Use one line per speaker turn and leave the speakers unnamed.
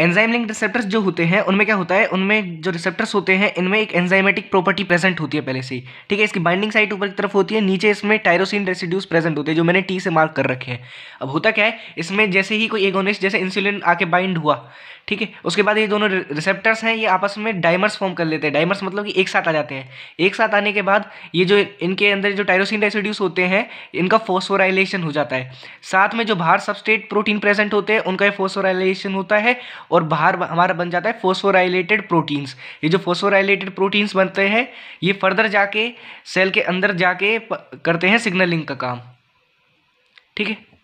enzyme link receptors जो होते हैं उनमें क्या होता है उनमें जो रिसेप्टर्स होते हैं इनमें एक एंजाइमेटिक प्रॉपर्टी प्रेजेंट होती है पहले से ही ठीक है इसकी बाइंडिंग साइट ऊपर की तरफ होती है नीचे इसमें टायरोसिन रेसिड्यूज प्रेजेंट होते हैं जो मैंने टी से मार्क कर रखे हैं अब होता क्या है इसमें जैसे ही कोई एगोनिस्ट जैसे इंसुलिन आके बाइंड हुआ ठीक है उसके बाद ये दोनों रिसेप्टर्स हैं ये आपस में डायमर्स फॉर्म कर लेते हैं डायमर्स मतलब कि एक साथ आ जाते हैं एक साथ आने के बाद ये जो इनके अंदर जो टायरोसिन रेसिड्यूस होते हैं इनका फोस्फोराइलेशन हो जाता है साथ में जो बाहर सबस्टेट प्रोटीन प्रेजेंट होते हैं उनका फोस्फोराइलेशन होता है और बाहर हमारा बन जाता है फोसोराइलेटेड प्रोटीन्स ये जो फोसोराइलेटेड प्रोटीन्स बनते हैं ये फर्दर जाके सेल के अंदर जाके करते हैं सिग्नलिंग का काम
ठीक है